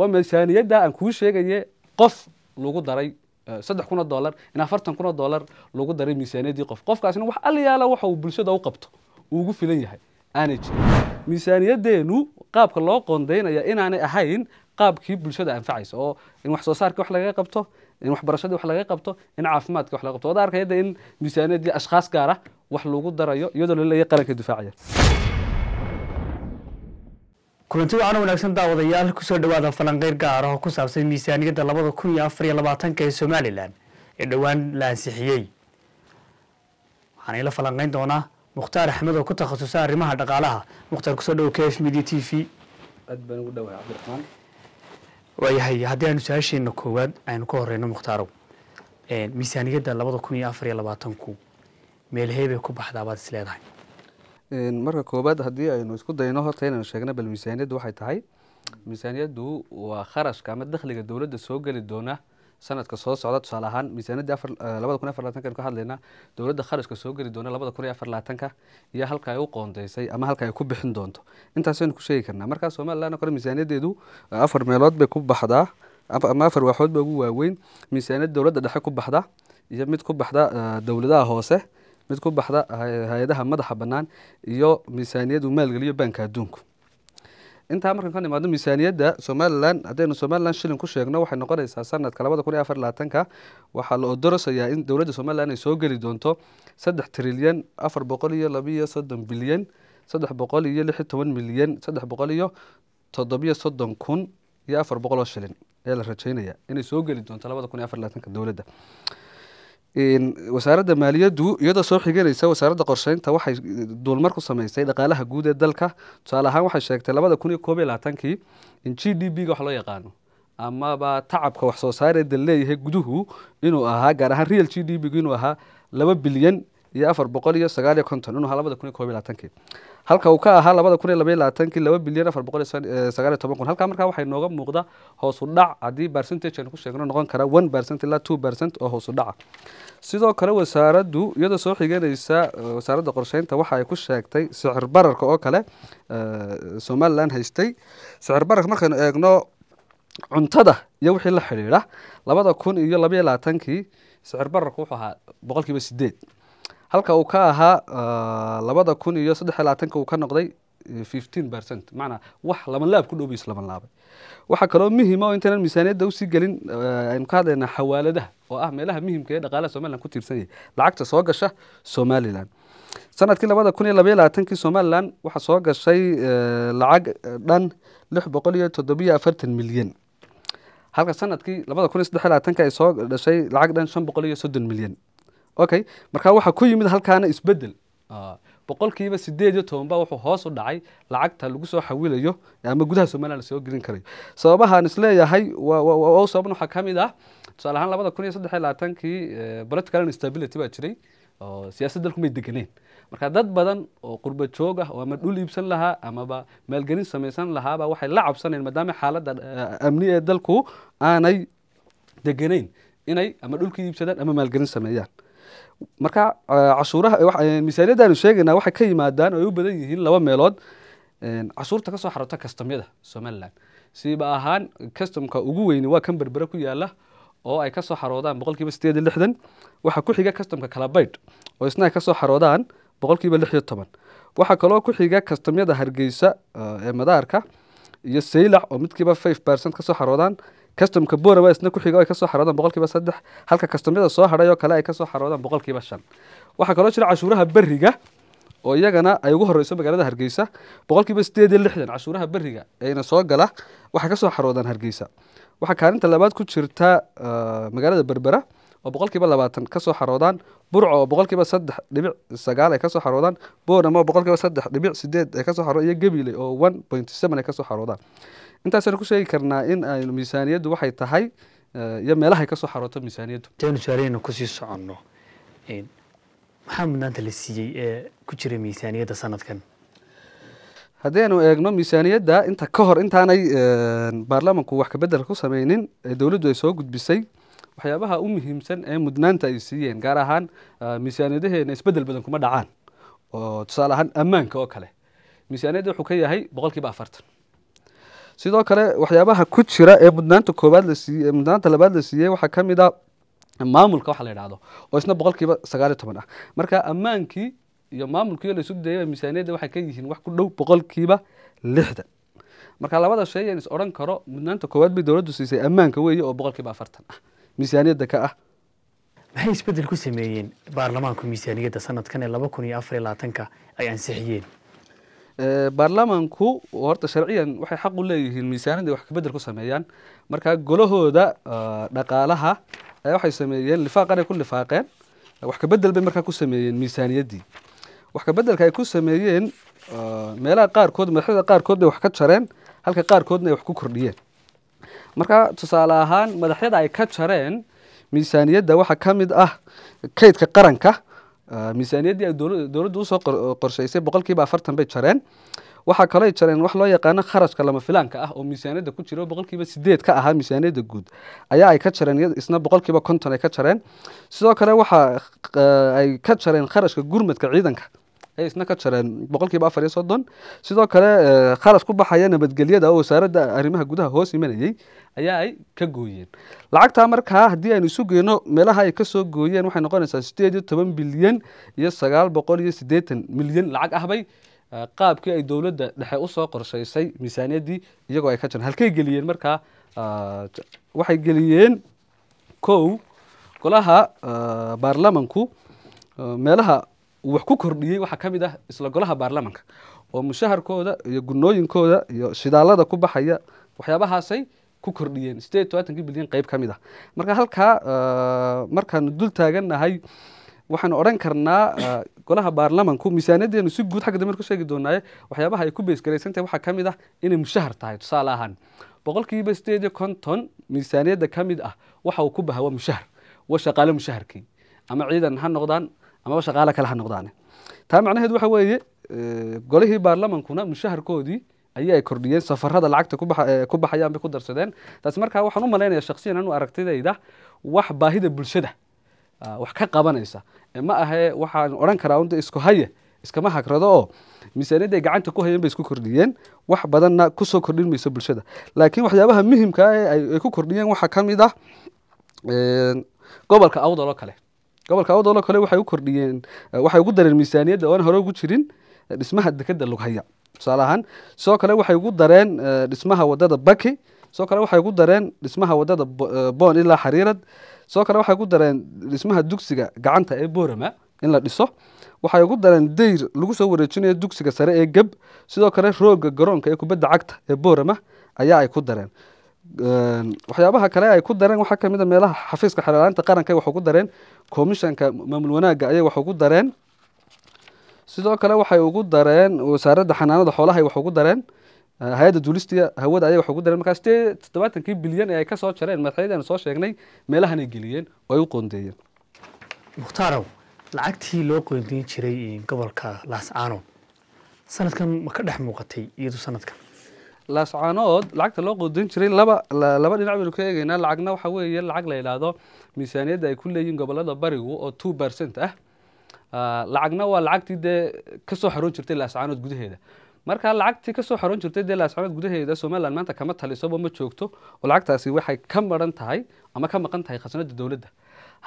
waa miisaaniyadda aan kuu sheegaye qof lagu daray saddex kun oo in afartan kun oo lagu daray miisaaniyaddii qof qofkaasina wax alyaala waxa uu bulshada u qabto uu filan yahay aanay jirin miisaaniyaddeenu qaabka loo qoondaynaya inaanay ahayn qaabkii bulshada anfacaysa oo in wax soo saarkii wax lagaga qabto in waxbarashadii wax laga qabto in caafimaadka wax laga qabto wada arkayada in miisaaniyadii ashkhaas gaara wax lagu darayo iyadoo laleeya qaranka difaacaya kulanti waxaana wanaagsan daawadayaal kusoo dhawaada falanqeyr gaar ah oo ku saabsan miisaaniyadda labada kun iyo afar iyo labaatanka ee somalilan ee dhowaan la ansixiyey waxaana ila falanqeyn doonaa mukhtaar axmed oo ku takhasusa arrimaha dhaqaalaha mukhtaar kusoo dhow k f media t v aad baan ugu dhawahay cabdiraxmaan waayahay haddii aanu su-aasheena koowaad aynu ka horeyno mukhtaaro miisaaniyadda labada kun iyo afar iyo labaatanku meel heebay ku baxdaa baad is leedahay marka koowaad haddii aynu isku dayno horta inaynu sheegna bal miisaaniyaddu waxay tahay miisaaniyaddu waa kharashka ama dakhliga dowladda soo geli doona sanadka soo socda tusaale ahaan miisaaniyadda afar labada kun afar laatankan ka hadlaynaa dowladda kharashka soo geli doona labada kun iyo afar laatanka iyo halka ay u qoondeysay ama halka ay ku bixin doonto intaas aynu ku sheegi karnaa markaa somaliland oo kale miisaaniyaddeedu afar meelood bay ku baxdaa ama afar waaxood bay ugu waaweyn miisaaniyadda dowladda dhexe ku baxda iyo mid ku baxda dowladaha hoose mid ku baxda hay-adaha madaxa bannaan iyo miisaaniyaddu maalgeliyo baanka adduunku intaa markan ka nimaadno miisaaniyadda somalilan haddaynu somalilan shilin ku sheegno waxay noqonaysaa sanadka labada kun iyo afar laatanka waxaa la odorosayaa in dowladda somalilan ay soo geli doonto saddex trilyan afar boqol iyo labiyo soddon bilyan saddex boqol iyo lix iyo toban milyan saddex boqol iyo toddobiyo soddon kun iyo afar boqol oo shilin ayaa la rajeynaya inay soo geli doonto labada kun iyo afar laatanka dowladda wasaaradda maaliyaddu iyadoo soo xiganaysa wasaaradda qorsheynta waxay duulmarku samaysay dhaqaalaha guud ee dalka tusaale ahaan waxay sheegtay labada kun iyo koob iyo labaatankii in g d b ga wax loo yaqaano amaba tacabka wax soo saaree dal leeyahay guduhu inuu ahaa gaar ahaan real g d b gu inuu ahaa laba bilyan iyo afar boqol iyo sagaal iyo konton inuu ahaa labada kun iyo kob iyo labaatankii halka uu ka ahaa labada kun iyo laba iyo labaatankii laba bilyan afar boqol iyo sagaal iyo toban kun halkaa markaa waxay nooga muuqda hoosu dhac haddii percentage aynu ku sheegno noqon kara one percent ilaa two percent oo hoosu dhaca sidoo kale wasaaraddu iyadoo soo xiganaysa wasaaradda qorsheynta waxa ay ku sheegtay sicir bararka oo kale somaliland haystay sicir bararka markaynu eegno cuntada iyo wixii la xidhiidha labada kun iyo labaiyo labaatankii sicir bararku wuxuu ahaa boqolkiiba sideed halka uu ka ahaa ah, labada kun iyo saddex iyo labaatanka uu ka noqday eh, fifteen percent macnaa wax laban laab ku dhowbi islaban laabay waxaa kaloo muhima oo intaynan miisaaniyadda usii gelin eh, aynu ka hadlaynaa xawaaladaha oo ah meelaha muhimka ee dhaqaalaha somalilan ku tiirsan yahay lacagta soo gasha somalilan sanadkii labada kun iyo labaiyo labaatankii somalilan waxaa soo gashay eh, lacag dhan lix boqol iyo toddobiyo afartan milyan halka sanadkii labada kun iyo saddex labaatanka ay soo dhashay lacag dhan shan boqol iyo soddon milyan okay marka waxaa ku yimid halkaana isbedel ah, boqolkiiba sideed iyo tobanba wuxuu hoos u dhacay lacagta lagu soo xawilayo ama gudaha somalilan lasoo gelin karayo sababahaan isleeyahay w sababan waxaa kamid ah tusaale ahaan labada kun iyo saddex iyo labaatankii eh, political instability baa jiray oo siyaasad dalku may degeneen marka dad badan oo qurba ah oo ama dhul iibsan lahaa amaba maalgelin samaysan lahaaba waxay la cabsaneen maadaama xaaladda eh, amni ee dalku aanay degeneyn inay ama dhulka iibsadaan ama maalgelin sameeyaan marka eh, cashuuraha eh, eh, miisaaniyaddaanu sheegayna waxay ka yimaadaan oo ay u badan yihiin laba meelood cashuurta kasoo xararta customyada somalilan siiba ahaan customka ugu weyni waa kan berbere ku yaala oo ay kasoo xaroodaan boqol kiiba sideed iyo lixdan waxaa ku xiga customka kalabayd oo isna ay kasoo xaroodaan boqol kiiba toban waxaa kaloo ku xiga kastamyada hargeysa ee madaarka iyo saylac oo midkiiba five percent kasoo xaroodaan customka bonawa isna ku xiga oo ay kasoo xaroodaan boqolkiiba saddex halka customyada soo hadhay oo kale ay kasoo xaroodaan boqolkiiba shan waxaa kaloo jira cashuuraha beriga oo iyagana ay ugu horeyso magaalada hargeysa boqolkiiba sideed iyo lixdan cashuuraha beriga eena soo gala waxaa kasoo xaroodaan hargeysa waxaa kaalinta labaad ku jirta magaalada berbera oo boqolkiiba labaatan kasoo xaroodaan burco oo boqolkiiba saddex dhibic sagaal ay kasoo xaroodaan boonama oo boqolkiiba saddex dhibic sideed ay kasoo xaroodaan iyo gabiley oo one point seven ay kasoo xaroodaan intaasaan ku sheegi karnaa in aynu miisaaniyaddu waxay tahay eh, iyo meelahay ka xarooto miisaaniyaddu taynu suaaleynu kusii soconno maxaa mudnaanta la siiyey ee eh, ku jira miisaaniyadda sanadkan haddii aynu eegno miisaaniyadda inta ka hor intaanay eh, baarlamanku wax kabedel ku sameynin ee dowladdu ay soo gudbisay waxyaabaha u muhiimsan ee mudnaanta ay siiyeen gaar ahaan miisaaniyadaheena isbedel badan kuma dhacaan oo tusaale ahaan ammaanka oo kale miisaaniyadda wuxuu ka yahay boqolkiiba afartan sidoo kale waxyaabaha ku jira ee mudnaanta kooaad lasiiye mudnaanta labaad la siiyey waxaa ka mid a ah maamulka waxa la yidhahdo oo isna boqol kiiba sagaaliyo toban ah marka ammaankii iyo maamulkiiyo la isu dayay miisaaniyadda waxay ka yihiin wax ku dhow boqolkiiba lixdan marka labada shay aan is odhan karo mudnaanta koowaad bay dowladdu siisay ammaanka weeye oo boqolkiiba afartan ah miisaaniyadda ka ah maxay isbeddel ku sameeyeen baarlamaanku miisaaniyadda sanadkan ee laba kun iyo afar iyo labaatanka ay ansixiyeen baarlamaanku horta sharciyan waxay xaq u leeyihiin miisaanadii wax kabedel ku sameeyaan marka golahooda dhaqaalaha waxay sameeyeen lifaaqanay ku lifaaqeen wax kabedel bay markaa ku sameeyeen miisaaniyaddii wax kabedelka ay ku sameeyeen meelaha qaarkood madaxyada qaarkood bay wax ka jareen halka qaarkoodna ay wax ku kordhiyeen marka tusaale ahaan madaxyada ay ka jareen miisaaniyadda waxaa ka mid ah kaydka qaranka miisaaniyaddii ay dowladdu usoo qorshaysay boqolkiiba afartan bay jareen waxaa kaley jareen wax loo yaqaano kharashka lama filaanka ah oo miisaaniyadda ku jiro boqolkiiba sideed ka ahaa miisaaniyadda guud ayaa ay ka jareen isna boqolkiiba konton ay ka jareen sidoo kale waxa ay ka jareen kharashka gurmadka ciidanka isna ka jareen boqolkiiba afar iyo soddon sidoo kale khalas ku baxaya nabadgelyada oo wasaaradda arrimaha gudaha hoos imanayay ayaa ay ka gooyeen lacagtaa markaa haddii aynu isu geyno meelaha ay kasoo gooyeen waxay noqonaysaa sideed iyo toban bilyan iyo sagaal boqol iyo siddeetan milyan lacag ah bay qaabkii ay dowladda dhexe usoo qorshaysay miisaaniyaddii iyagoo ay ka jireen halkay geliyeen markaa waxay geliyeen kow golaha baarlamanku meelaha wax ku kordhiyey waxaa ka mid ah isla golaha baarlamanka oo mushaharkooda iyo gunooyinkooda iyo shidaalada ku baxaya waxyaabahaasay ku kordhiyeen bilyan qeyb ka mid ah marka halkaa markaanu dul taagannahay waxaanu odhan karnaa golaha baarlamanku miisaaniyadeenu si guud xagga dambe ku sheegi doonaaye waxyaabaha ay ku beesgaraysan waxaa ka mid ah inay mushahar tahay tusaale ahaan boqolkiiba sideed iyo konton miisaaniyadda ka mid ah waxa uu ku bahawa mushahar wa shaqaale mushaharkii ama ciidan ha noqdaan amaba shaqaale kale ha noqdaan taa macnaheed waxa weeye golihii baarlamankuna mushaharkoodii ayay ay kordhiyeen safarada lacagta ku baxayaan bay ku darsadeen taas markaa waxaan u malaynayaa shaksiyan anu aragtidayda wax baahida bulshada wax ka qabanaysa ma ahee waxaan odhan karaa un isku haye iskama hagrado oo miisaaniyadday gacanta ku hayeen bay isku kordhiyeen wax badanna kusoo kordhin mayso bulshada laakiin waxyaabaha muhimka ah ay ku kordhiyeen waxaa ka mid ah gobolka awdal oo kale gobolka awdalo kale waxay u kordhiyeen waxay ugu dareen miisaaniyadda oan hore ugu jirin dhismaha dekeda lughaya tusaale ahaan sidoo kale waxay ugu dareen dhismaha wadada baki sidoo kale waxay ugu dareen dhismaha wadada boon ilaa xariirad sidoo kale waxay ugu dareen dhismaha dugsiga gacanta ee boorama in la dhiso waxay ugu dareen dayr lagu soo wareejinayo dugsiga sare ee geb sidoo kale rooga garoonka ee kubadda cagta ee boorama ayaa ay ku dareen Ehm, waxyaabaha kale ay ku dareen waxaa kamid a ah meelaha xafiiska xeerlaanta qaranka waxay ku dareen commishanka maamul wanaagga ayay wax ugu dareen sidoo kale waxay ugu dareen wasaaradda xanaanada xoolaha ay wax ugu dareen eh, hay-adda duulistiya hawada ayay wax ugu dareen markaas sidee toddobaatankii bilyan ee ay ka soo jareen madaxyadii soo sheegnay meelahanay geliyeen oo ay u qoondeeyeen mukhtaaraw lacagtii loo qoondeyn jiray gobolka laascaano sanadkan ma ka dhex muuqatay iyadu sanadkan laascaanood lacagta loo quudin jiray laba laba dhinac baynu ka eegeynaa lacagna waxa weeye lacag la yidhaahdo miisaaniyadda ay ku leeyihin gobolada barigu oo two percent ah, ah lacagna waa lacagtii dee kasoo xaroon jirtay laascaanood gudaheeda marka lacagtii kasoo xaroon jirtay dee laascaanood gudaheeda somalilan maanta kama talisoba ma joogto oo lacagtaasi waxay ka maran tahay ama ka maqan tahay khasnada dowladda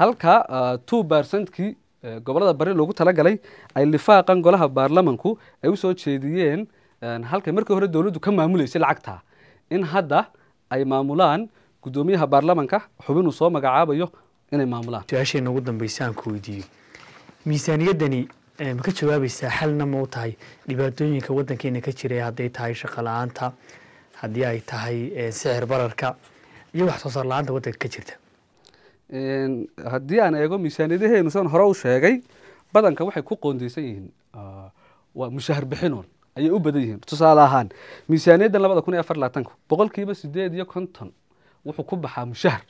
halka ah, two percentkii eh, gobolada bari loogu talagalay ay lifaaqan golaha baarlamanku ay usoo jeediyeen halkay markii hore dowladdu ka maamuleysay lacagta in hadda ay maamulaan guddoomiyaha baarlamanka xubinuu soo magacaabayo inay maamulaan su-aasheena ugu dambaysa aan ku weydiiyo miisaaniyadani ma ka jawaabaysaa xalna ma u tahay dhibaatooyinka waddankeena ka jiray hadday tahay shaqala-aanta haddii ay tahay sixir bararka iyo wax soo saar la-aanta waddanka ka jirta haddii aan eego miisaaniyadaheenu sidaan hore u sheegay badanka waxay ku qoondeysan yihiin waa mushaahar ayay u badan yihiin tusaale ahaan miisaaniyaddan labada kun iyo afar boqolkiiba sideed iyo konton wuxuu ku baxaa mushahar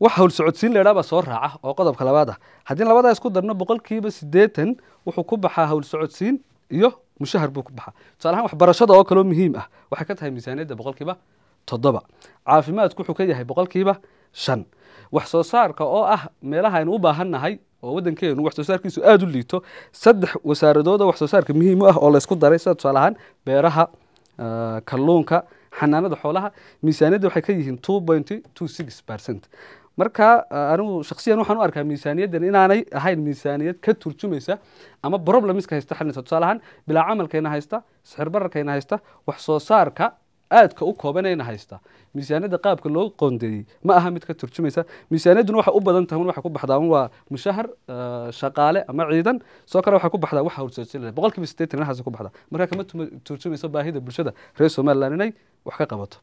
waxa howlsocodsiin la yidhahabaa soo raaca oo qodobka labaad ah. haddii labadaa isku darno boqolkiiba siddeetan wuxuu ku baxaa howlsocodsiin iyo mushahar buu ku baxaa tusaalahaan waxbarashada oo kaleo muhiim ah waxay ka tahay miisaaniyadda boqolkiiba toddoba caafimaadku wuxuu ka yahay boqolkiiba shan wax soo saarka oo ah meelaha aynu u baahan nahay oo waddankeenu wax soo aada u liito saddex wasaaradooda wax soo saarka muhiim u ah oo laysku daray sida tusaale ahaan beeraha ah, kalluunka xanaanada xoolaha miisaaniyadda waxay ka yihiin two point two six percent marka ah, anigu shaksiyan waxaan u arkaa miisaaniyaddan inaanay ahayn miisaaniyad ka turjumaysa ama problemska haysta xalinaysa tusaale ahaan bilaa camalkayna haysta sixirbararkayna haysta wax soo saarka aadka u koobanayna haysta miisaaniyadda qaabka loo qoondeeyey ma aha mid ka turjumaysa miisaaniyadduna waxay u badan tahay waxay ku baxdaa ama waa mushahar eh, shaqaale ama ciidan soo kale waxay ku baxdaa wax howrsoosila boqolkiiba siddeetan inahaas ku baxdaa markaa kama turjumayso baahida bulshada reer somaliland inay wax ka qabato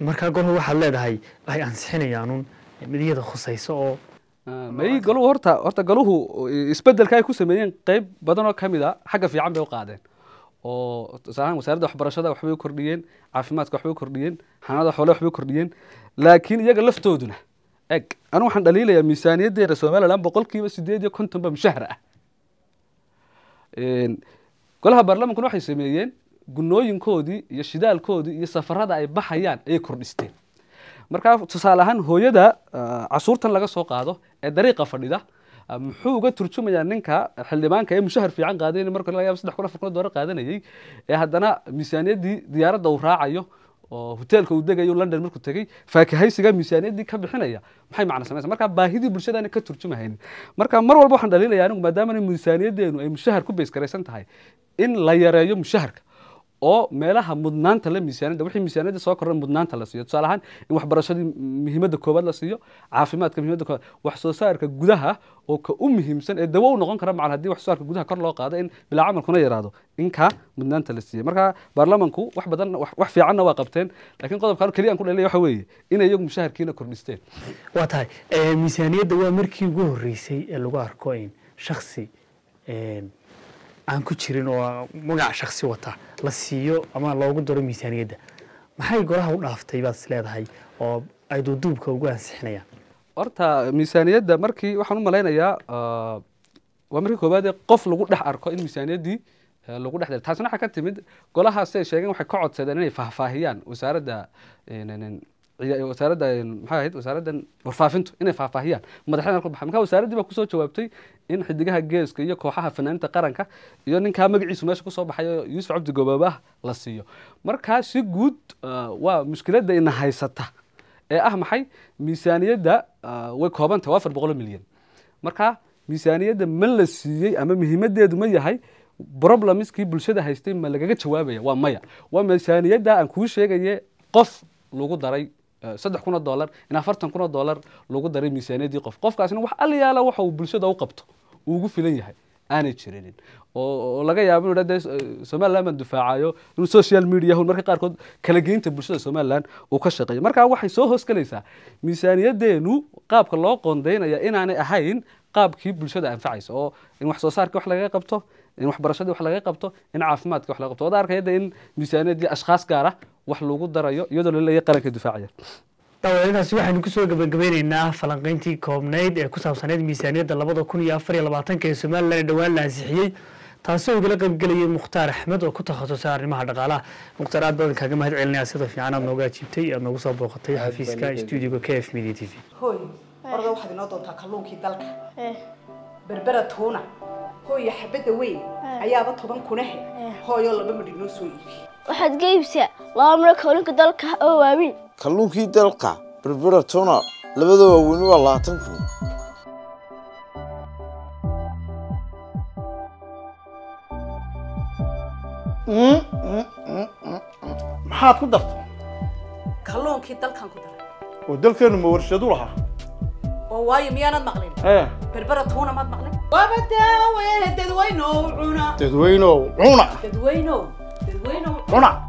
markaa gol waxaad leedahay ay ansixinayaanun midiyada khusayso oo eh, may galuhu horta horta galuhu eh, isbedelka ay ku sameeyeen qayb badan oo ka mid a ah, xagga fiican bay u qaadeen oo tusaalahaan wasaaradda waxbarashada waxbay kordhiyeen caafimaadka waxbay kordhiyeen xanaanada xoole waxbay kordhiyeen laakiin iyaga laftooduna eg anu waxaan dhaliilayaa miisaaniyaddeena somalilan boqol kiiba sideed iyo kontonba mushahar ah golaha baarlamankuna waxay sameeyeen gunooyinkoodii iyo shidaalkoodii iyo safarada ay baxayaan ayay kordhisteen markaa tusaale ahaan hooyada ah, casuurtan laga soo qaado ee dariiqa fadhida muxuu uga turjumayaa ninka xildhibaanka ee mushahar fiican qaadanayn marka laga yaabo saddex kun afar kun doolar qaadanayay ee haddana miisaaniyaddii diyaaradda uu raacayo oo hoteelka uu degayo london markuu tegey faakahaysiga miisaaniyaddii ka bixinaya maxay macna samaysa marka baahidii bulshadaana ka turjumahayn marka mar walba waxaan dhalinaya anigu maadaamana miisaaniyaddeenu ay mushahar ku beys tahay in la yareeyo mushaharka oo meelaha mudnaanta la miisaanada wixii miisaanada soo korran mudnaanta la siiyo tusaale ahaan in waxbarashadii muhiimadda koobaad la siiyo caafimaadka muhiimadda koobaad wax soo saarka gudaha oo ka u muhiimsan ee dawo u noqon kara macal haddii wax soo saarka gudaha kor loo qaado in bilaa camalkuna yaraado inkaa mudnaanta la siiyey marka baarlamanku wax badan wax fiicanna waa qabteen laakiin qodobkan keliya aan ku dhalay waxa weeye inay iyagu mushaharkiina kordhisteen waa tahay miisaaniyadda waa markii ugu horreysay ee lagu arko in shaksi aan ku jirin oo magac shaksi wata la siiyo ama loogu daro miisaaniyadda maxay golaha u dhaaftay baad is leedahay oo ay duuduubka ugu ansixinayaan horta miisaaniyadda markii waxaan u malaynayaa ah, waa markii koowaadee qof lagu dhex arko in miisaaniyaddii eh, lagu dhex daro taasina waxaa ka timid golaha siday sheegeen waxay ka codsadeen inay faahfaahiyaan wasaaradda eh, wasaaradda maxay ahayd wasaaraddan warfaafintu inay faahfaahiyaan madaxyadan halka baxay marka wasaaraddii baa kusoo jawaabtay in xidigaha geeska iyo kooxaha fanaaniinta qaranka iyo ninkaa magaciisu meesha kusoo baxay oo yuusuf cabdi gobaabaah la siiyo markaa si guud waa mushkiladda ina haysata ee ah maxay miisaaniyadda way koobantah afar boqol milyan marka miisaaniyadda ma la siiyey ama muhiimadeedu ma yahay problemiskii bulshada haystay ma lagaga jawaabaya waa maya waa miisaaniyadda aan kuu sheegaye qof lagu daray saddex kun dollar in afartan kun dollar lagu daray miisaaniyadii qof qofkaasina wax alyaala waxa uu bulshada u qabto uu ugu filan yahay aanay jirinin oo laga yaabo inu de eh, somalilan baan difaacayo inuu social media marka qaarkood kala bulshada somalilan uu ka shaqeeyo marka waxay soo hoos gelaysaa miisaaniyadeenu qaabka loo qoondeynaya inaanay ahayn qaabkii bulshada anfacaysa oo in wax soo saarkii wax lagaga qabto in waxbarashadii wax lagaga qabto in caafimaadkii wax laga qabto ood arkayada in miisaaniyadii ashkhaas gaara wax lagu darayo iyadoo laleeya qaranka difaacaya daawadayaadaasi waxaynu kusoo gabagabeyneynaa falanqayntii koobnayd ee ku saabsaneyd miisaaniyadda labada kun iyo afar iyo labaatanka ee somalilan dhowaan la ansixiyey taasi oo igala qaybgelayay mukhtaar axmed oo ku takhasusay arrimaha dhaqaalaha mukhtaar aad baan kaaga mahad celinayaa sida fiican aad nooga ajibtay aad noogu soo booqatay xafiiska stuudiga k f media t v hoy orda waxaad inoo doontaa kalluunkii dalka eh. berbera tuuna hooya xabadda weyn eh. ayaaba toban kunahe eh. hooyoo laba madhinoo soo iibi waxaad ga iibsaa laba miro kalluunka dalka oo waaweyn kalluunkii dalka berbera tona labada waaweyn waa labaatan kun mm, mm, mm, maxaad ku dartay kalluunkii dalkan ku daray oo dalkeennu ma warshadu lahaa oo waayo miyaanad maqlin berbera tuuna maad maqlin dadweynow cuna dadweynow cuna dadweynow Bueno. ¡Hola!